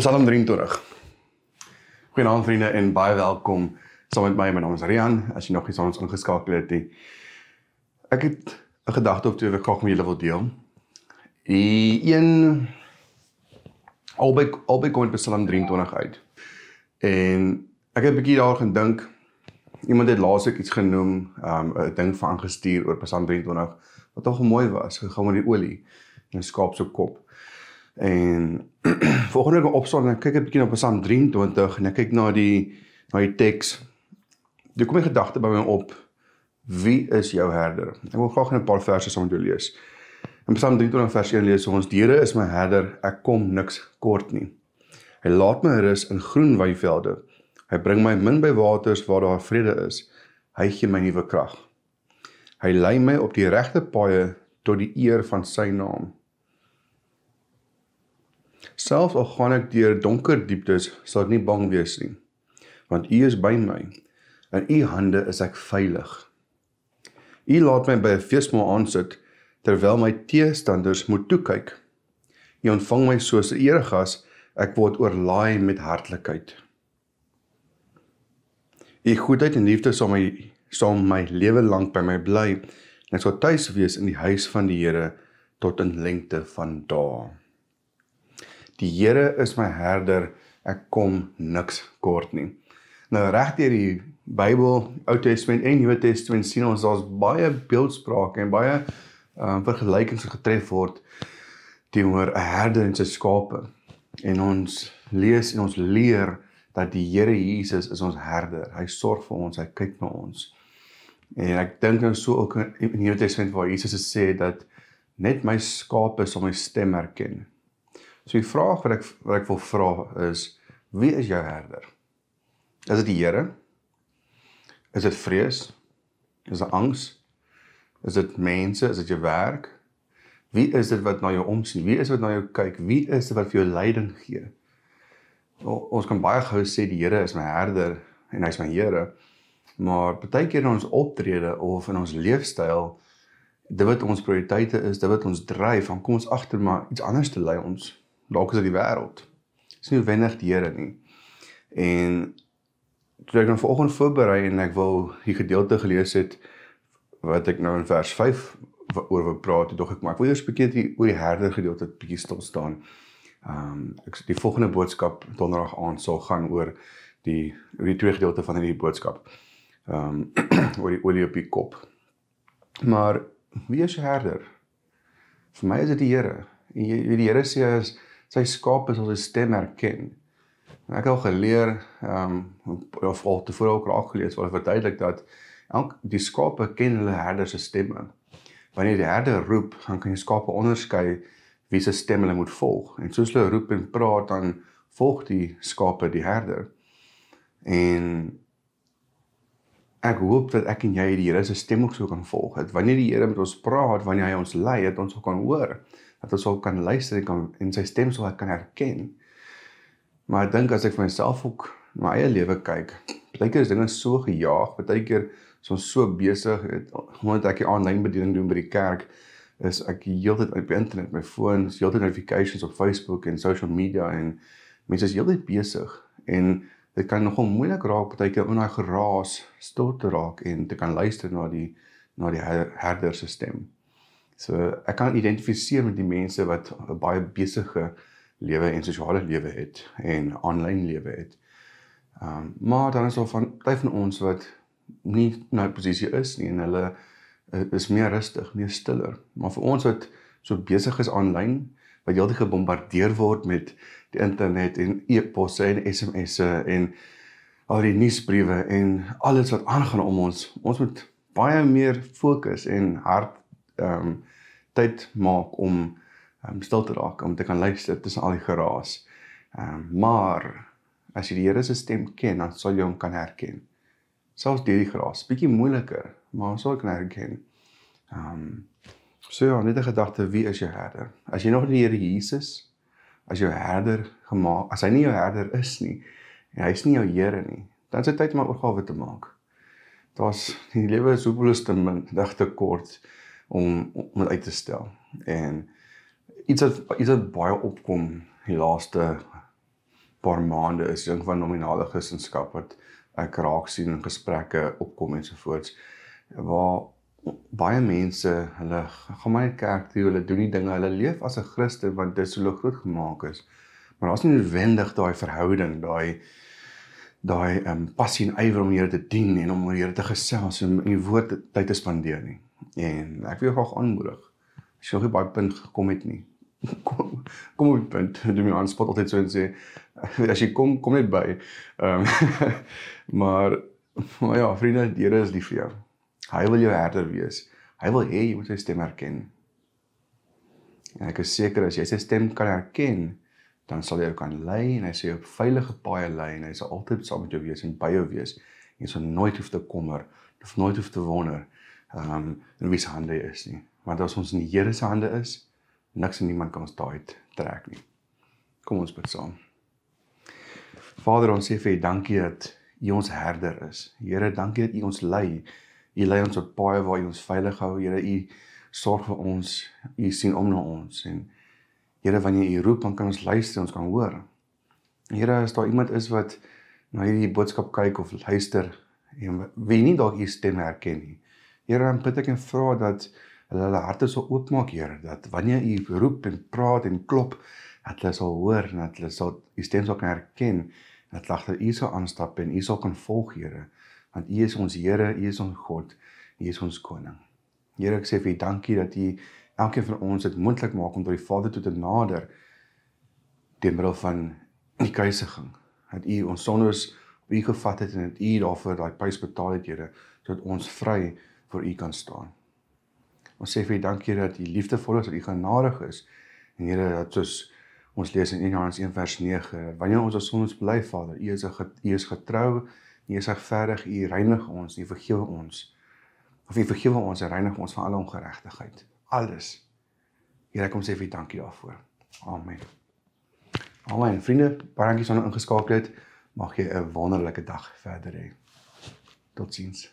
Psalm 23. Goeienaand vriende en baie welkom saam met my. My naam is Rian. As jy nog nie saam ons ingeskakel het nie. Ek het 'n gedagte of twee wat ek graag met julle wil deel. Die een albei albei kom by Psalm 23 uit. En ek het 'n bietjie daar gedink. Iemand het laas ek iets genoem, 'n um, ding van aangestuur oor Psalm 23 wat nog mooi was, gegaan met die olie en skaap se kop. En volgende keer opstaan en ek kyk 'n bietjie na Psalm 23 en ek kyk na die na die teks. Toe kom my gedagte by my op: Wie is jou herder? Ek wil graag 'n paar verse saam met jou lees. In Psalm 23 vers 1 lees ons: "Deure is my herder, ek kom niks kort nie. Hy laat my rus in groen weivelde. Hy bring my min by waters waar daar vrede is. Hy gee my nuwe krag. Hy lei my op die regte paaie tot die eer van sy naam." Selfs al gaan ek deur donker dieptes, sal ek nie bang wees nie, want U is by my. In U hande is ek veilig. U laat my by 'n feesmaal aansit terwyl my teestanders moet toe kyk. U ontvang my soos 'n eregas, ek word oorlaai met hartlikheid. U goedheid en liefde sal my sal my lewe lank by my bly. Ek sal tuis wees in die huis van die Here tot in lengte van dae. Die Here is my herder, ek kom niks kort nie. Nou reg deur die Bybel, Ou Testament en Nuwe Testament sien ons daar's baie beeldsprake en baie ehm um, vergelykings getref word teenoor 'n herder en sy skape. En ons lees en ons leer dat die Here Jesus is ons herder. Hy sorg vir ons, hy kyk na ons. En ek dink nou so ook in die Nuwe Testament waar Jesus gesê het dat net my skape sal my stem herken. So die vraag wat ek wat ek wil vra is wie is jou herder? Is dit die Here? Is dit vrees? Is dit angs? Is dit mense? Is dit jou werk? Wie is dit wat na jou omsien? Wie is dit wat na jou kyk? Wie is dit wat vir jou leiding gee? Ons kan baie gou sê die Here is my herder en hy's my Here. Maar baie keer in ons optrede of in ons leefstyl, dit wat ons prioriteite is, dit wat ons dryf, dan kom ons agter maar iets anders te lei ons dalk is dit die wêreld. Dis nie noodwendig die Here nie. En toe ek nou vanoggend voorberei en ek wil hier gedeelte gelees het wat ek nou in vers 5 oor wil praat, het ek maar ek wil eers bekend hier oor die herder gedeelte bietjie stil staan. Ehm um, ek die volgende boodskap donderdag aand sal gaan oor die oor die twee gedeelte van hierdie boodskap. Ehm um, oor die olie op die kop. Maar wie is herder? Vir my is dit die Here. En jy weet die Here sê as sy skape sal sy stem herken. En ek het al geleer ehm um, of al tevore ook raak gelees wat verduidelik dat elke die skape ken hulle herder se stemme. Wanneer die herder roep, gaan kan die skape onderskei wie se stem hulle moet volg. En soos hulle roep en praat dan volg die skape die herder. En ek hoop dat ek en jy die Here se stem ook so kan volg. Dat wanneer die Here met ons praat, wanneer hy ons lei, dat ons ook kan hoor, dat ons ook kan luister en kan en sy stem sou kan herken. Maar ek dink as ek vir myself ook na my eie lewe kyk, baie keer is dinge so gejaag, baie keer is ons so besig omdat ek die aanlyn bediening doen by die kerk is ek heeltyd op die internet, my foon, heeltyd notifications op Facebook en social media en mense is heeltyd besig en dit kan nogal moeilik raak partykeer in daai geraas stil te raak en te kan luister na die na die herder se stem. So ek kan identifiseer met die mense wat 'n baie besige lewe en sosiale lewe het en aanlyn lewe het. Ehm um, maar dan is daar van baie van ons wat nie nou posisie is nie en hulle eh, is meer rustig, meer stiller. Maar vir ons wat so besig is aanlyn, wat heeltyd gebombardeer word met die internet en e-posse en SMS'e en al die nuusbriewe en alles wat aangaan om ons. Ons moet baie meer fokus en hard ehm um, tyd maak om om ehm, um, stil te raak om te kan luister tussen al die geraas. Ehm um, maar as jy die Here se stem ken, dan sal jy hom kan herken. Selfs deur die geraas, bietjie moeiliker, maar ons sal kan herken. Ehm um, So ja, net 'n gedagte, wie is jou herder? As jy nog nie die Here Jesus as jou herder gemaak, as hy nie jou herder is nie en hy's nie jou Here nie, dan is dit tyd om 'n oorgawe te maak. Daar's die lewe is hopeloos te min, dag te kort om om dit uit te stel. En iets wat iets wat baie opkom die laaste paar maande is ding van nominale gesinskap wat ek raak sien in gesprekke opkom en so voort waar baie mense, hulle gaan maar net kerk toe, hulle doen die dinge, hulle leef as 'n Christen want dit is hoe God gemaak is. Maar daar's nie noodwendig daai verhouding, daai daai ehm um, passie en ywer om die Here te dien en om die Here te gesels en in die woord tyd te spandeer nie. En ek wil jou graag aanmoedig. As jy nog nie by punt gekom het nie, kom kom op die punt. Doen my aanspot altyd so en sê as jy kom kom net by. Ehm um, maar maar ja, vriende, die Here is lief vir jou. Hy wil jou herder wees. Hy wil hê jy moet sy stem herken. En ek is seker as jy sy stem kan herken, dan sal hy jou kan lei en hy sal jou op veilige paaie lei en hy sal altyd saam met jou wees en by jou wees. Jy sal nooit hoef te komer, of nooit hoef te wonder ehm um, in wie se hande is nie. Want as ons in die Here se hande is, niks en niemand kan ons daai trek nie. Kom ons bid saam. Vader, ons sê vir U dankie dat U ons herder is. Here, dankie dat U ons lei. U lei ons tot paaie waar U ons veilig hou. Here, U sorg vir ons. U sien om na ons en Here, wanneer U roep, dan kan ons luister, ons kan hoor. Here, as daar iemand is wat na hierdie boodskap kyk of luister en wie nie dalk U stem herken nie. Here, dan bid ek en vra dat hulle hulle harte sal oopmaak, Here, dat wanneer U roep en praat en klop, dat hulle sal hoor en dat hulle sal U stem sal kan herken dat lagter U sal aanstap en U sal kan volg, Here want U is ons Here, U is ons God, U is ons koning. Here, ek sê vir U dankie dat U elkeen van ons dit moontlik maak om tot die Vader toe te nader deur middel van die kruisiging. Dat U ons sondes op U gevat het en dat U daarvoor daai prys betaal het, Here, sodat ons vry voor U kan staan. Ons sê vir U dankie dat U liefdevol is, dat U genadig is. En Here, dat soos ons lees in Johannes 1 vers 9, wanneer ons ons sondes bely, Vader, U is U is getrou Nie is regverdig U reinig ons, U vergewe ons. Of U vergewe ons en reinig ons van alle ongeregtigheid. Alles. Here, kom sê vir dankie daarvoor. Amen. Almal, vriende, baie dankie dat jy ingeskakel het. Mag jy 'n wonderlike dag verder hê. Totsiens.